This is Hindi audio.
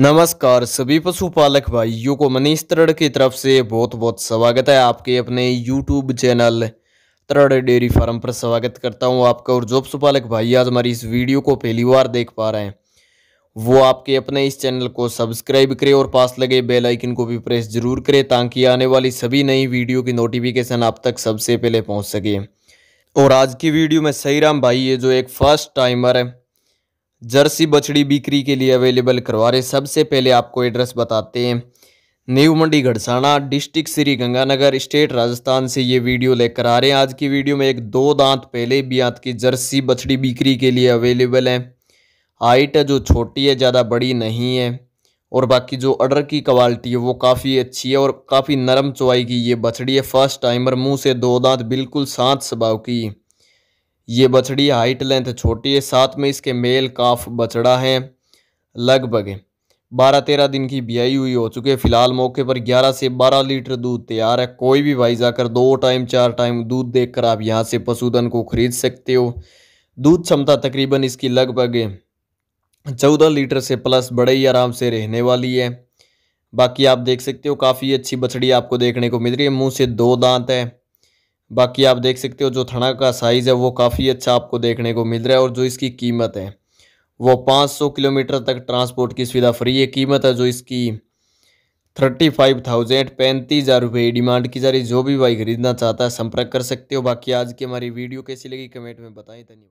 नमस्कार सभी पशुपालक भाइयों को मनीष तरड़ की तरफ से बहुत बहुत स्वागत है आपके अपने YouTube channel Tarad dairy farm पर स्वागत करता हूं आपका और जो पशुपालक भाई आज हमारी इस वीडियो को पहली बार देख पा रहे हैं वो आपके अपने इस चैनल को सब्सक्राइब करें और पास लगे बेल आइकन को भी प्रेस जरूर करें ताकि आने वाली सभी नई वीडियो की नोटिफिकेशन आप तक सबसे पहले पहुँच सके और आज की वीडियो में राम भाई ये जो एक फर्स्ट टाइमर है जर्सी बछड़ी बिक्री के लिए अवेलेबल करवा रहे सबसे पहले आपको एड्रेस बताते हैं new Mandi Gharsana district Shri Ganganagar state Rajasthan से ये वीडियो लेकर आ रहे हैं आज की वीडियो में एक दो दांत पहले भी आंत की जर्सी बछड़ी बिक्री के लिए अवेलेबल है हाइट है जो छोटी है ज़्यादा बड़ी नहीं है और बाकी जो अडर की क्वालिटी है वो काफ़ी अच्छी है और काफ़ी नरम चौवाई की ये बछड़ी है फर्स्ट टाइमर मुँह से दो दांत बिल्कुल सात स्वभाव की ये बछड़ी हाइट लेंथ छोटी है साथ में इसके मेल काफ बछड़ा है लगभग बारह तेरह दिन की ब्याई हुई हो चुकी है फिलहाल मौके पर ग्यारह से बारह लीटर दूध तैयार है कोई भी भाई जाकर दो टाइम चार टाइम दूध देखकर आप यहाँ से पशुधन को खरीद सकते हो दूध क्षमता तकरीबन इसकी लगभग चौदह लीटर से प्लस बड़े ही आराम से रहने वाली है बाकी आप देख सकते हो काफ़ी अच्छी बछड़ी आपको देखने को मिल रही है मुँह से दो दांत है बाकी आप देख सकते हो जो थना का साइज़ है वो काफ़ी अच्छा आपको देखने को मिल रहा है और जो इसकी कीमत है वो 500 किलोमीटर तक ट्रांसपोर्ट की सुविधा फ्री है कीमत है जो इसकी थर्टी फाइव थाउजेंड पैंतीस हज़ार रुपये डिमांड की जा रही जो भी भाई खरीदना चाहता है संपर्क कर सकते हो बाकी आज की हमारी वीडियो कैसी लगी कमेंट में बताएं धन्यवाद